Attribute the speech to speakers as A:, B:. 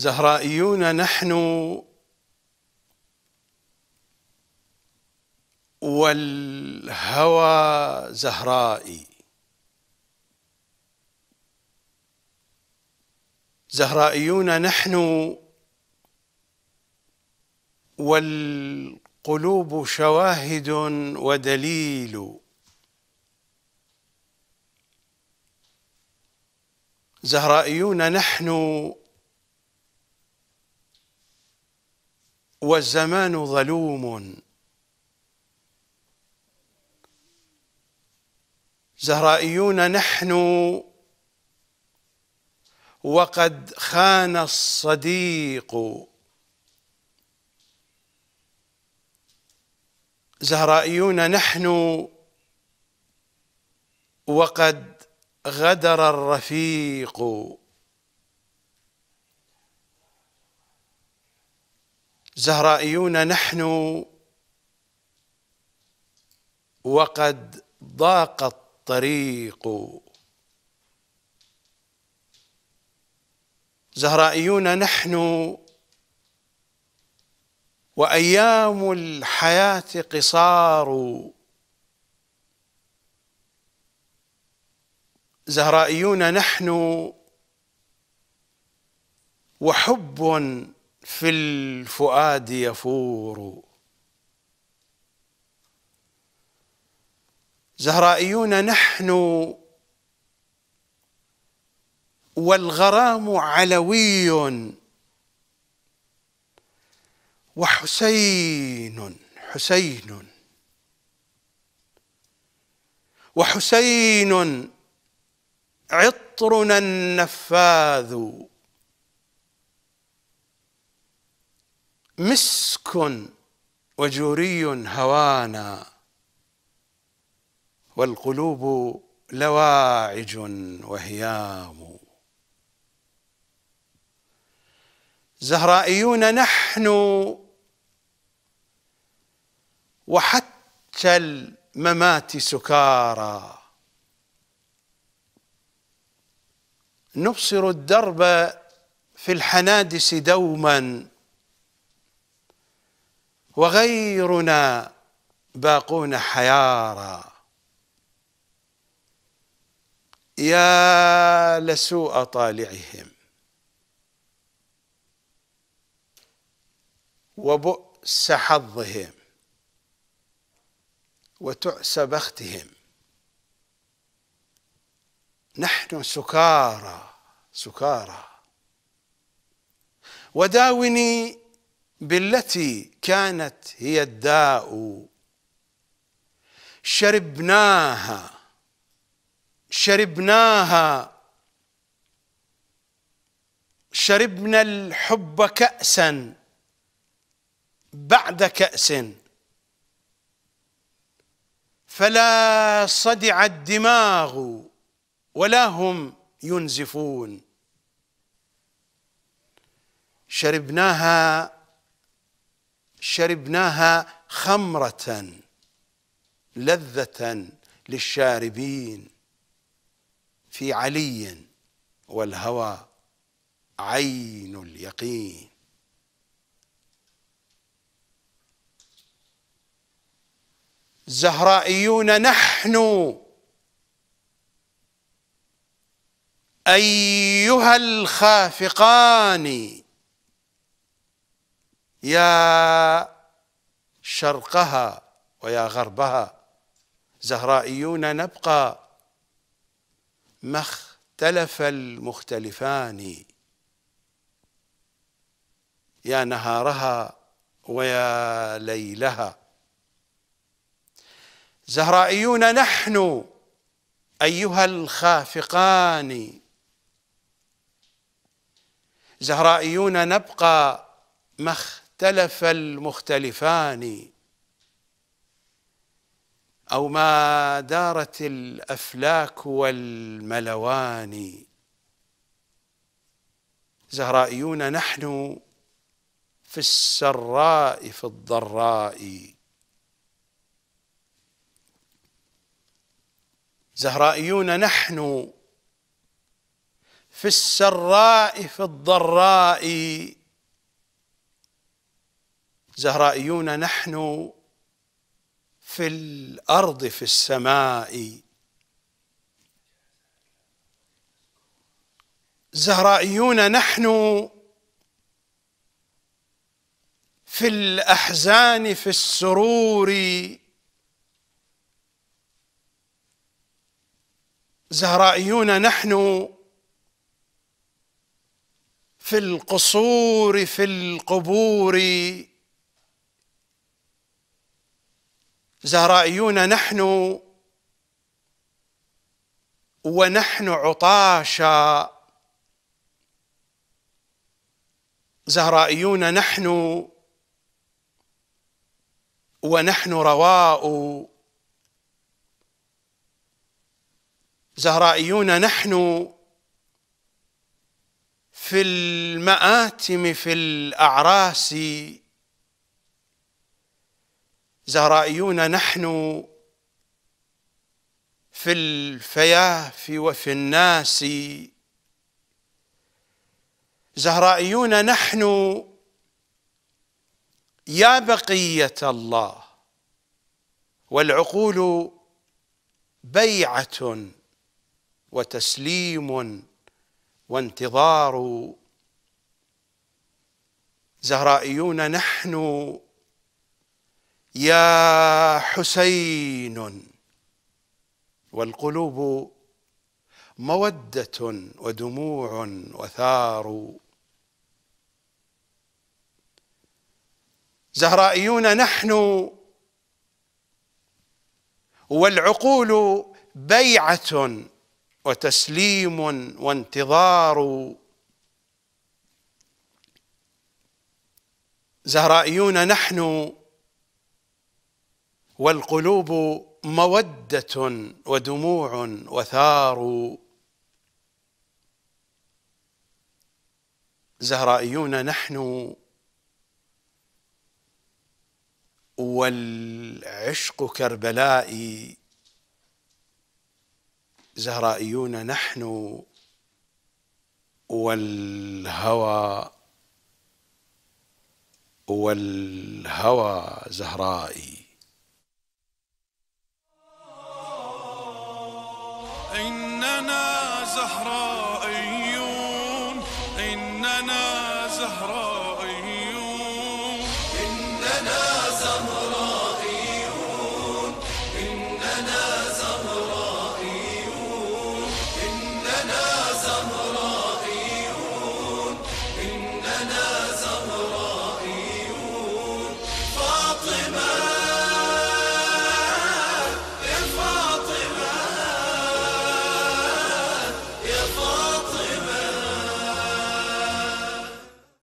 A: زهرائيون نحن والهوى زهرائي زهرائيون نحن والقلوب شواهد ودليل زهرائيون نحن والزمان ظلوم زهرائيون نحن وقد خان الصديق زهرائيون نحن وقد غدر الرفيق زهرائيون نحن وقد ضاق الطريق زهرائيون نحن وايام الحياه قصار زهرائيون نحن وحب في الفؤاد يفور زهرائيون نحن والغرام علوي وحسين حسين وحسين عطرنا النفاذ مسك وجوري هوانا والقلوب لواعج وهيام زهرائيون نحن وحتى الممات سكارى نبصر الدرب في الحنادس دوما وغيرنا باقون حيارى يا لسوء طالعهم وبؤس حظهم وتعس بختهم نحن سكارى سكارى وداوني بالتي كانت هي الداء شربناها شربناها شربنا الحب كأسا بعد كأس فلا صدع الدماغ ولا هم ينزفون شربناها شربناها خمرة لذة للشاربين في علي والهوى عين اليقين زهرائيون نحن ايها الخافقان يا شرقها ويا غربها زهرائيون نبقى ما اختلف المختلفان يا نهارها ويا ليلها زهرائيون نحن ايها الخافقان زهرائيون نبقى ما اختلف المختلفان او ما دارت الافلاك والملوان زهرائيون نحن في السراء في الضراء زهرائيون نحن في السراء في الضراء زهرائيون نحن في الارض في السماء زهرائيون نحن في الاحزان في السرور زهرائيون نحن في القصور في القبور زهرائيون نحن ونحن عطاشا زهرائيون نحن ونحن رواء زهرائيون نحن في المآتم في الأعراس زهرائيون نحن في الفياف وفي الناس زهرائيون نحن يا بقية الله والعقول بيعة وتسليم وانتظار زهرائيون نحن يا حسين والقلوب موده ودموع وثار زهرائيون نحن والعقول بيعه وتسليم وانتظار زهرائيون نحن والقلوب موده ودموع وثار زهرائيون نحن والعشق كربلائي زهرائيون نحن والهوى والهوى زهرائي زهرائيون إننا زهرائيون إننا زهرائيون إننا زهرائيون إننا زهرائيون إننا